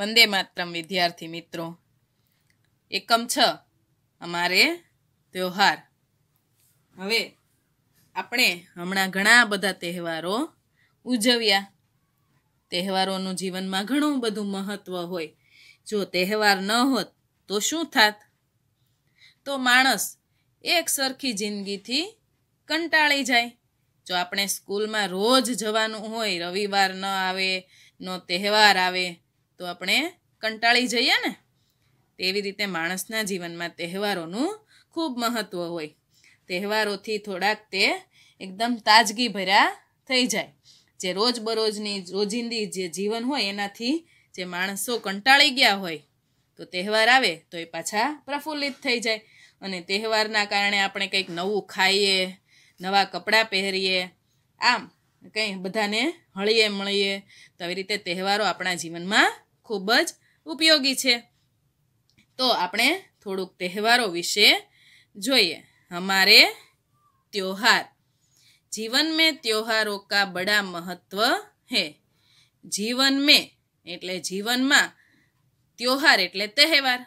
વંદે માત્રમ વિદ્યાર્થી મિત્રો એકમ છ અમારે તહેવાર હવે આપણે હમણાં ઘણા બધા તહેવારો ઉજવ્યા તહેવારોનું જીવનમાં ઘણું બધું મહત્ત્વ હોય જો તહેવાર ન હોત તો શું થાત તો માણસ એક સરખી જિંદગીથી કંટાળી જાય જો આપણે સ્કૂલમાં રોજ જવાનું હોય રવિવાર ન આવે નો તહેવાર આવે તો આપણે કંટાળી જઈએ ને તેવી રીતે માણસના જીવનમાં તહેવારોનું ખૂબ મહત્ત્વ હોય તહેવારોથી થોડાક તે એકદમ તાજગી ભર્યા થઈ જાય જે રોજબરોજની રોજિંદી જે જીવન હોય એનાથી જે માણસો કંટાળી ગયા હોય તો તહેવાર આવે તો એ પાછા પ્રફુલ્લિત થઈ જાય અને તહેવારના કારણે આપણે કંઈક નવું ખાઈએ નવા કપડાં પહેરીએ આમ કંઈ બધાને હળીએ મળીએ તો આવી રીતે તહેવારો આપણા જીવનમાં ખૂબ જ ઉપયોગી છે તો આપણે થોડુંક તહેવારો વિશે જોઈએ અમારે ત્યોહાર જીવન મેં ત્યોહારો કા બડા મહત્વ હે જીવન મેં એટલે જીવનમાં ત્યોહાર એટલે તહેવાર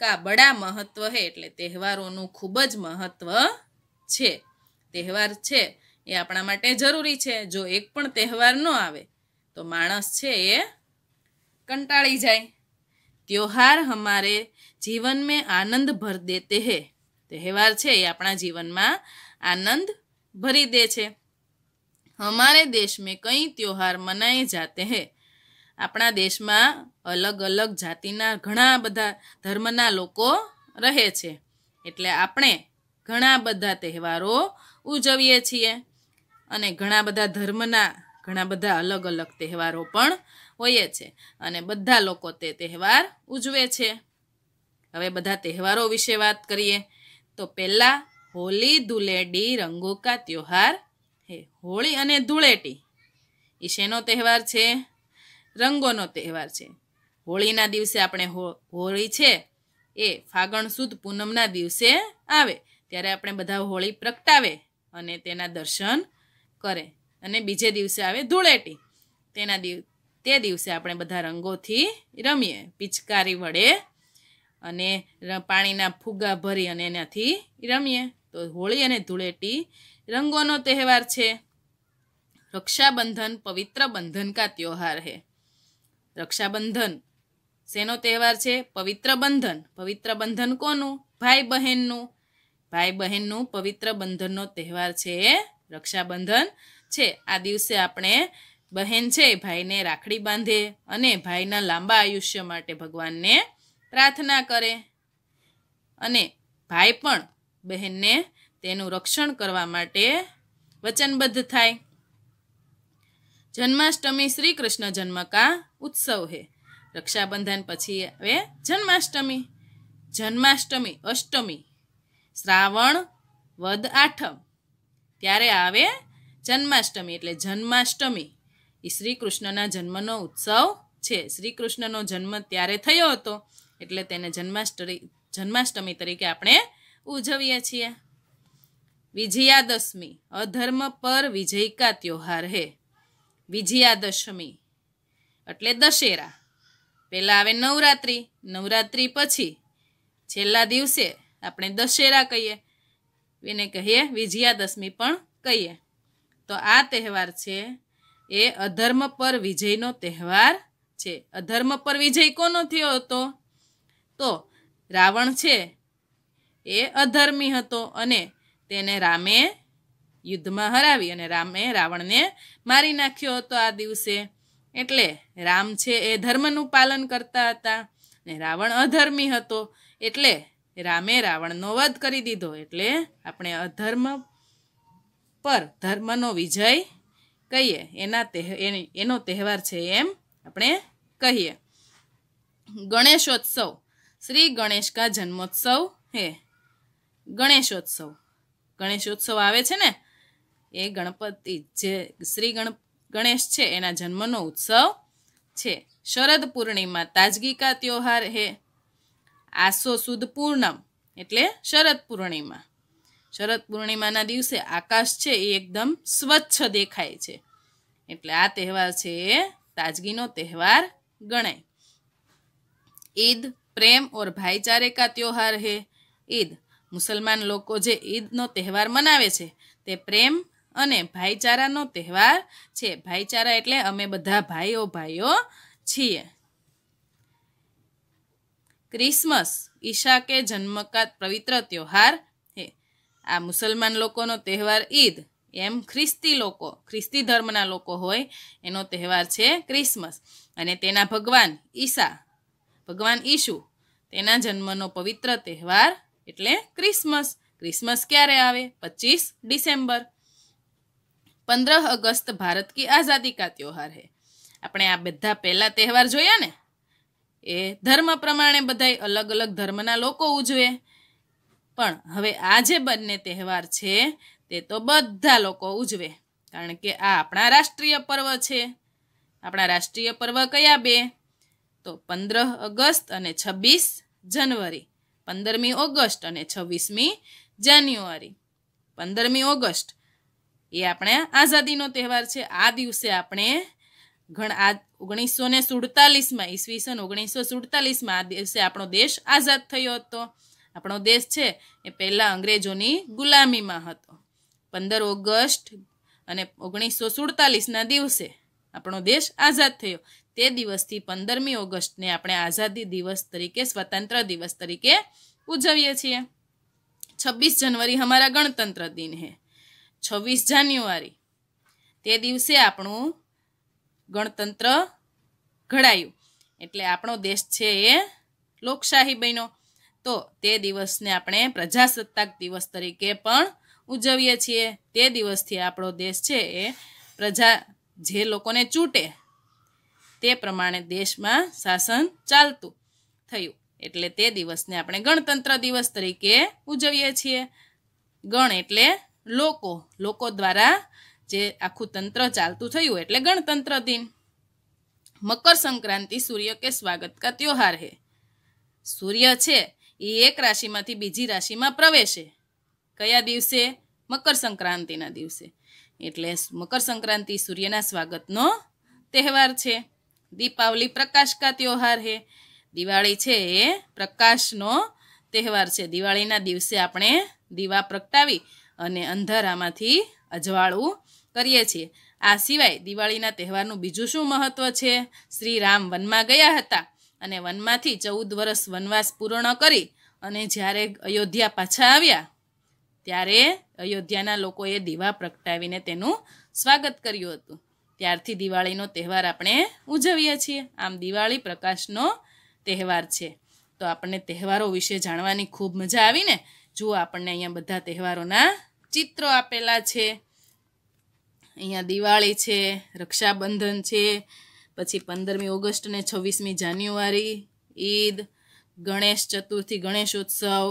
કા બડા મહત્વ હે એટલે તહેવારોનું ખૂબ જ મહત્વ છે તહેવાર છે એ આપણા માટે જરૂરી છે જો એક પણ તહેવાર ન આવે તો માણસ છે એ કંટાળી જાય ત્યોહાર હમારે જીવન મેં આનંદ ભર દેતે હે તહેવાર છે એ આપણા જીવનમાં આનંદ ભરી દે છે હમારે દેશ મેં કઈ ત્યોહાર મનાય જાતે હે આપણા દેશમાં અલગ અલગ જાતિના ઘણા બધા ધર્મના લોકો રહે છે એટલે આપણે ઘણા બધા તહેવારો ઉજવીએ છીએ અને ઘણા બધા ધર્મના ઘણા બધા અલગ અલગ તહેવારો પણ હોઈએ છે અને બધા લોકો તે તહેવાર ઉજવે છે હવે બધા તહેવારો વિશે વાત કરીએ તો પહેલાં હોલી ધૂળેટી રંગો કા ત્યોહાર હે હોળી અને ધૂળેટી એ શેનો તહેવાર છે રંગોનો તહેવાર છે હોળીના દિવસે આપણે હોળી છે એ ફાગણ સુદ પૂનમના દિવસે આવે ત્યારે આપણે બધા હોળી પ્રગટાવે અને તેના દર્શન કરે અને બીજે દિવસે આવે ધૂળેટી તેના દિવસ તે દિવસે આપણે બધા રંગોથી રમીએ પિચકારી વડે અને પાણીના ફુગ્ગા ભરી અને એનાથી રમીએ તો હોળી અને ધૂળેટી રંગોનો તહેવાર છે રક્ષાબંધન પવિત્ર બંધન કા ત્યોહાર હે રક્ષાબંધન શેનો તહેવાર છે પવિત્ર બંધન પવિત્ર બંધન કોનું ભાઈ બહેનનું ભાઈ બહેનનું પવિત્ર બંધનનો તહેવાર છે રક્ષાબંધન છે આ દિવસે આપણે બહેન છે ભાઈને રાખડી બાંધે અને ભાઈના લાંબા આયુષ્ય માટે ભગવાનને પ્રાર્થના કરે અને ભાઈ પણ બહેનને તેનું રક્ષણ કરવા માટે વચનબદ્ધ થાય જન્માષ્ટમી શ્રી કૃષ્ણ જન્મ કા ઉત્સવ હે રક્ષાબંધન પછી આવે જન્માષ્ટમી જન્માષ્ટમી અષ્ટમી શ્રાવણ વદ આઠમ ત્યારે આવે જન્માષ્ટમી એટલે જન્માષ્ટમી એ શ્રી કૃષ્ણના જન્મનો ઉત્સવ છે શ્રી કૃષ્ણનો જન્મ ત્યારે થયો હતો એટલે તેને જન્માષ્ટમી જન્માષ્ટમી તરીકે આપણે ઉજવીએ છીએ વિજયાદશમી અધર્મ પર વિજયકા ત્યોહાર હે વિજયાદશમી એટલે દશેરા પહેલાં આવે નવરાત્રિ નવરાત્રિ પછી છેલ્લા દિવસે આપણે દશેરા કહીએ એને કહીએ વિજયાદશમી પણ કહીએ તો આ તહેવાર છે એ અધર્મ પર વિજયનો તહેવાર છે અધર્મ પર વિજય કોનો થયો હતો તો રાવણ છે એ અધર્મી હતો અને તેને રામે યુદ્ધમાં હરાવી અને રામે રાવણને મારી નાખ્યો હતો આ દિવસે એટલે રામ છે એ ધર્મનું પાલન કરતા હતા ને રાવણ અધર્મી હતો એટલે રામે રાવણનો વધ કરી દીધો એટલે આપણે અધર્મ પર ધર્મનો વિજય કહીએ એના એનો તહેવાર છે એમ આપણે કહીએ ગણેશોત્સવ શ્રી ગણેશ કા જન્મોત્સવ હે ગણેશોત્સવ ગણેશોત્સવ આવે છે ને એ ગણપતિ જે શ્રી ગણ ગણેશ છે એના જન્મનો ઉત્સવ છે શરદ પૂર્ણિમા તાજગી કા ત્યોહાર હે આસો સુદ પૂર્ણમ એટલે શરદ પૂર્ણિમા શરદ પૂર્ણિમાના દિવસે આકાશ છે એ એકદમ સ્વચ્છ દેખાય છે એટલે આ તહેવાર છે એ તાજગીનો તહેવાર ગણાય ઈદ પ્રેમ ઓર ભાઈચારે કા ત્યોહાર હે ઈદ મુસલમાન લોકો જે ઈદનો તહેવાર મનાવે છે તે પ્રેમ અને ભાઈચારાનો તહેવાર છે ભાઈચારા એટલે અમે બધા ભાઈઓ ભાઈઓ છીએ ક્રિસમસ ઈશા કે જન્મકાત પવિત્ર ત્યોહાર આ મુસલમાન લોકોનો તહેવાર ઈદ એમ ખ્રિસ્તી લોકો ખ્રિસ્તી ધર્મના લોકો હોય એનો તહેવાર છે ક્રિસમસ અને તેના ભગવાન ઈસા ભગવાન ઈશુ તેના જન્મનો પવિત્ર તહેવાર એટલે ક્રિસમસ ક્રિસમસ ક્યારે આવે પચીસ ડિસેમ્બર પંદર અગસ્ત ભારત કી આઝાદી કા ત્યોહાર હે આપણે આ બધા પહેલા તહેવાર જોયા ને એ ધર્મ પ્રમાણે બધાય અલગ અલગ ધર્મના લોકો ઉજવે પણ હવે આ જે બંને તહેવાર છે તે તો બધા લોકો ઉજવે કારણ કે આ આપણા રાષ્ટ્રીય પર્વ છે આપણા રાષ્ટ્રીય પર્વ કયા બે તો પંદર ઓગસ્ટ અને છવ્વીસ જનવરી પંદરમી ઓગસ્ટ અને છવ્વીસમી જાન્યુઆરી પંદરમી ઓગસ્ટ એ આપણે આઝાદીનો તહેવાર છે આ દિવસે આપણે ઘણા આ ઓગણીસો ને સુડતાલીસમાં ઈસવીસન ઓગણીસો સુડતાલીસમાં આ દિવસે આપણો દેશ આઝાદ થયો હતો આપણો દેશ છે એ પહેલાં અંગ્રેજોની ગુલામીમાં હતો પંદર ઓગસ્ટ અને ઓગણીસો સુડતાલીસના દિવસે આપણો દેશ આઝાદ થયો તે દિવસથી પંદરમી ઓગસ્ટને આપણે આઝાદી દિવસ તરીકે સ્વતંત્ર દિવસ તરીકે ઉજવીએ છીએ છવ્વીસ જનવરી અમારા ગણતંત્ર દિન હે છવ્વીસ જાન્યુઆરી તે દિવસે આપણું ગણતંત્ર ઘડાયું એટલે આપણો દેશ છે એ લોકશાહી બન્યો તો તે દિવસને આપણે પ્રજાસત્તાક દિવસ તરીકે પણ ઉજવીએ છીએ તે દિવસથી આપણો દેશ છે એ પ્રજા જે લોકોને ચૂંટે તે પ્રમાણે દેશમાં શાસન ચાલતું થયું એટલે તે દિવસને આપણે ગણતંત્ર દિવસ તરીકે ઉજવીએ છીએ ગણ એટલે લોકો લોકો દ્વારા જે આખું તંત્ર ચાલતું થયું એટલે ગણતંત્ર દિન મકર સંક્રાંતિ સૂર્ય કે સ્વાગત કા ત્યોહાર હે સૂર્ય છે એ એક રાશિમાંથી બીજી રાશિમાં પ્રવેશે કયા દિવસે મકર સંક્રાંતિના દિવસે એટલે મકર સંક્રાંતિ સૂર્યના સ્વાગતનો તહેવાર છે દીપાવલી પ્રકાશ કા ત્યોહાર હે દિવાળી છે એ પ્રકાશનો તહેવાર છે દિવાળીના દિવસે આપણે દીવા પ્રગટાવી અને અંધારામાંથી અજવાળું કરીએ છીએ આ સિવાય દિવાળીના તહેવારનું બીજું શું મહત્વ છે શ્રી રામ વનમાં ગયા હતા અને વનમાંથી ચૌદ વર્ષ વનવાસ પૂર્ણ કરી અને જ્યારે અયોધ્યા પાછા આવ્યા ત્યારે અયોધ્યાના લોકોએ દીવા પ્રગટાવીને તેનું સ્વાગત કર્યું હતું ત્યારથી દિવાળીનો તહેવાર આપણે ઉજવીએ છીએ આમ દિવાળી પ્રકાશનો તહેવાર છે તો આપણને તહેવારો વિશે જાણવાની ખૂબ મજા આવીને ને જુઓ આપણને અહીંયા બધા તહેવારોના ચિત્રો આપેલા છે અહીંયા દિવાળી છે રક્ષાબંધન છે પછી પંદરમી ઓગસ્ટ ને છવ્વીસમી જાન્યુઆરી ઈદ ગણેશ ચતુર્થી ગણેશોત્સવ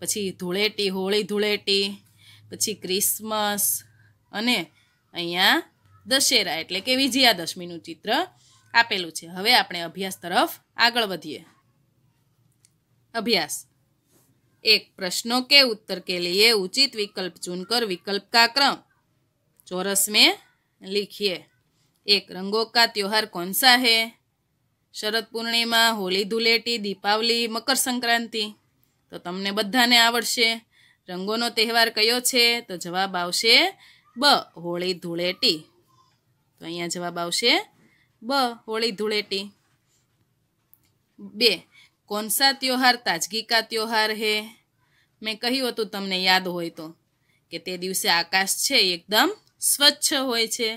પછી ધૂળેટી હોળી ધૂળેટી પછી ક્રિસમસ અને અહીંયા દશેરા એટલે કે વિજયાદશમીનું ચિત્ર આપેલું છે હવે આપણે અભ્યાસ તરફ આગળ વધીએ અભ્યાસ એક પ્રશ્નો કે ઉત્તર કે લઈએ ઉચિત વિકલ્પ ચુનકર વિકલ્પ કા ક્રમ ચોરસ મેં लिखिए એક रंगों का त्यौहार कौन सा है શરદ પૂર્ણિમા હોળી ધૂળેટી દીપાવલી મકર સંક્રાંતિ તો તમને બધાને આવડશે રંગોનો તહેવાર કયો છે તો જવાબ આવશે બ હોળી ધૂળેટી તો અહીંયા જવાબ આવશે બ હોળી ધૂળેટી બે કોણ સા ત્યોહાર તાજગી કા ત્યોહાર હે મેં કહ્યું હતું તમને યાદ હોય તો કે તે દિવસે આકાશ છે એકદમ સ્વચ્છ હોય છે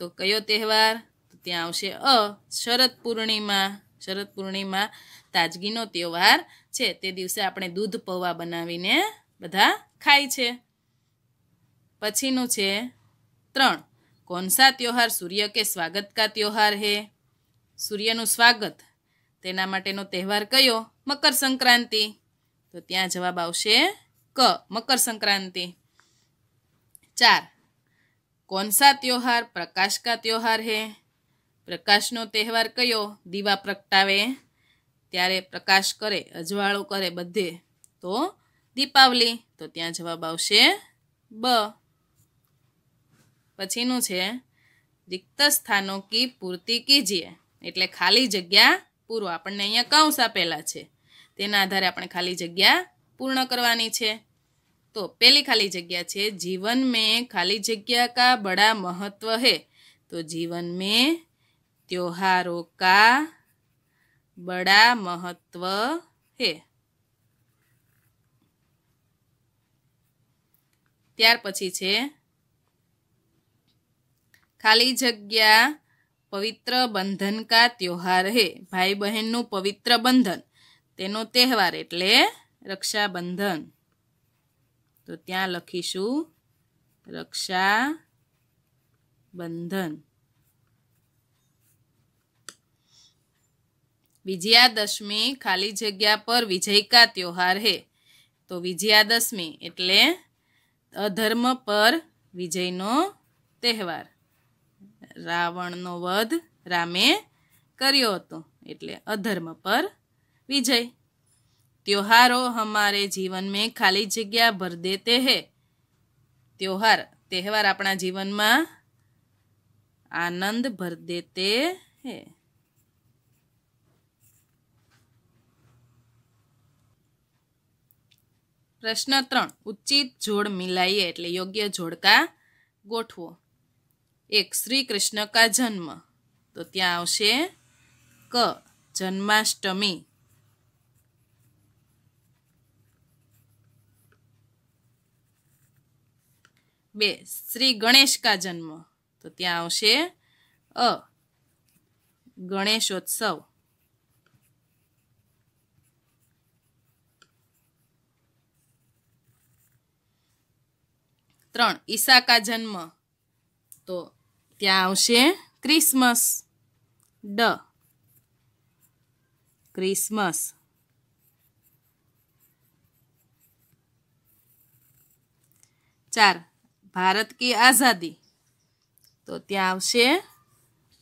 તો કયો તહેવાર તો ત્યાં આવશે અ શરદ પૂર્ણિમા શરદ પૂર્ણિમા તાજગીનો તહેવાર છે તે દિવસે આપણે દૂધ પૌવા બનાવીને બધા ખાય છે પછીનું છે ત્રણ કોનસા તહેવાર સૂર્ય કે સ્વાગત કા તહેવાર હે સૂર્યનું સ્વાગત તેના માટેનો તહેવાર કયો મકર સંક્રાંતિ તો ત્યાં જવાબ આવશે ક મકર સંક્રાંતિ ચાર કોણ સા ત્યોહાર પ્રકાશ કા ત્યોહાર હે પ્રકાશનો તહેવાર કયો દીવા પ્રગટાવે ત્યારે પ્રકાશ કરે અજવાળો કરે બધે તો દીપાવલી તો ત્યાં જવાબ આવશે બ પછીનું છે રિક્ત સ્થાનો કી પૂર્તિ કીજીએ એટલે ખાલી જગ્યા પૂરો આપણને અહીંયા કૌંસ આપેલા છે તેના આધારે આપણે ખાલી જગ્યા પૂર્ણ કરવાની છે तो पहली ખાલી જગ્યા છે જીવન મેં ખાલી જગ્યા કા बड़ा મહત્વ है તો જીવન મેં त्योहारों કા बड़ा મહત્વ હે ત્યાર પછી છે ખાલી જગ્યા પવિત્ર બંધન કા ત્યોહાર હે ભાઈ બહેનનું પવિત્ર બંધન તેનો તહેવાર એટલે રક્ષાબંધન તો ત્યાં લખીશું રક્ષા બંધન વિજયાદશમી ખાલી જગ્યા પર વિજયકા ત્યોહાર હે તો વિજયાદશમી એટલે અધર્મ પર વિજયનો તહેવાર રાવણનો વધ રામે કર્યો હતો એટલે અધર્મ પર વિજય त्योहारों हमारे જીવન में ખાલી જગ્યા ભર દેતે હે त्योहार તહેવાર આપણા જીવનમાં આનંદ ભર દેતે હે પ્રશ્ન ત્રણ ઉચિત જોડ મિલાઈએ એટલે યોગ્ય જોડકા ગોઠવો એક શ્રી કૃષ્ણ કા જન્મ તો ત્યાં આવશે ક જન્માષ્ટમી બે શ્રી ગણેશ કા જન્મ તો ત્યાં આવશે અ ગણેશોત્સવ ત્રણ ઈસા કા જન્મ તો ત્યાં આવશે ક્રિસમસ ડ ક્રિસમસ ચાર ભારત કી આઝાદી તો ત્યાં આવશે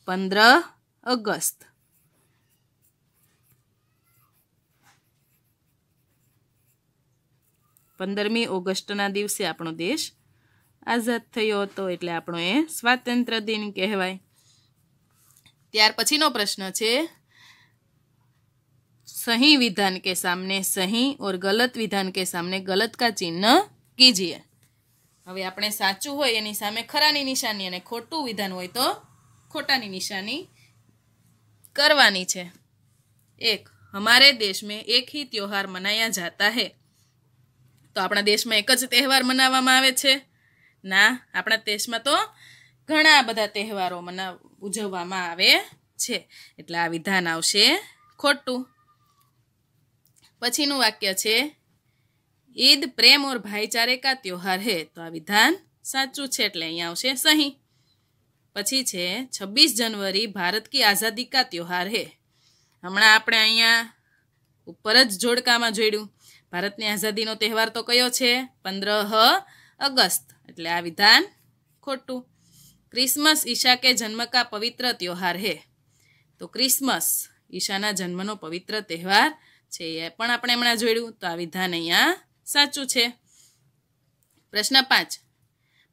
પંદર ઓગસ્ટ પંદરમી ઓગસ્ટના દિવસે આપણો દેશ આઝાદ થયો હતો એટલે આપણો એ સ્વાતંત્ર્ય દિન કહેવાય ત્યાર પછીનો પ્રશ્ન છે સહી વિધાન કે સામને સહી ઓર ગલત વિધાન કે સામને ગલત કા ચિહ્ન કીજીએ હવે આપણે સાચું હોય એની સામે ખરાની નિશાની અને ખોટું વિધાન હોય તો ખોટાની નિશાની કરવાની છે એક હમારે દેશ મેં એક હી ત્યોહાર મનાયા જાતા હે તો આપણા દેશમાં એક જ તહેવાર મનાવવામાં આવે છે ના આપણા દેશમાં તો ઘણા બધા તહેવારો મના ઉજવવામાં આવે છે એટલે આ વિધાન આવશે ખોટું પછીનું વાક્ય છે ઈદ પ્રેમ ઓર ભાઈચારે કા त्योहार है તો આ વિધાન સાચું છે એટલે અહીંયા આવશે સહી પછી છે છવ્વીસ જનવરી ભારત કી આઝાદી કા ત્યોહાર હે હમણાં આપણે અહીંયા ઉપર જ જોડકામાં જોડ્યું ભારતની આઝાદીનો તહેવાર તો કયો છે પંદર અગસ્ત એટલે આ વિધાન ખોટું ક્રિસમસ ઈશા કે જન્મ કા પવિત્ર ત્યોહાર હે તો ક્રિસમસ ઈશાના જન્મનો પવિત્ર તહેવાર છે એ પણ આપણે હમણાં જોયું તો આ વિધાન અહીંયા સાચું છે પ્રશ્ન પાંચ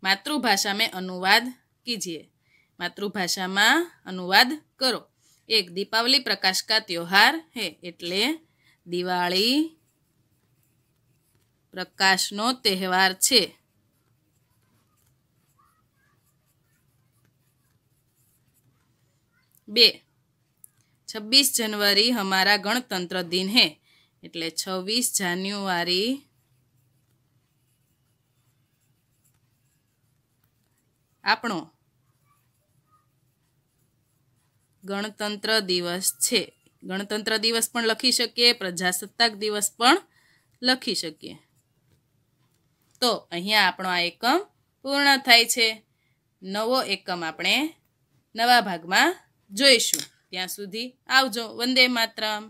માતૃભાષા મેં અનુવાદ કીજીએ માતૃભાષામાં અનુવાદ કરો એક દીપાવલી પ્રકાશ કા ત્યોહાર હે એટલે દિવાળી પ્રકાશનો તહેવાર છે બે છવ્વીસ જનવરી અમારા ગણતંત્ર દિન હે એટલે છવ્વીસ જાન્યુઆરી આપણો ગણતંત્ર દિવસ છે ગણતંત્ર દિવસ પણ લખી શકીએ પ્રજાસત્તાક દિવસ પણ લખી શકીએ તો અહીંયા આપણો આ એકમ પૂર્ણ થાય છે નવો એકમ આપણે નવા ભાગમાં જોઈશું ત્યાં સુધી આવજો વંદે માતરમ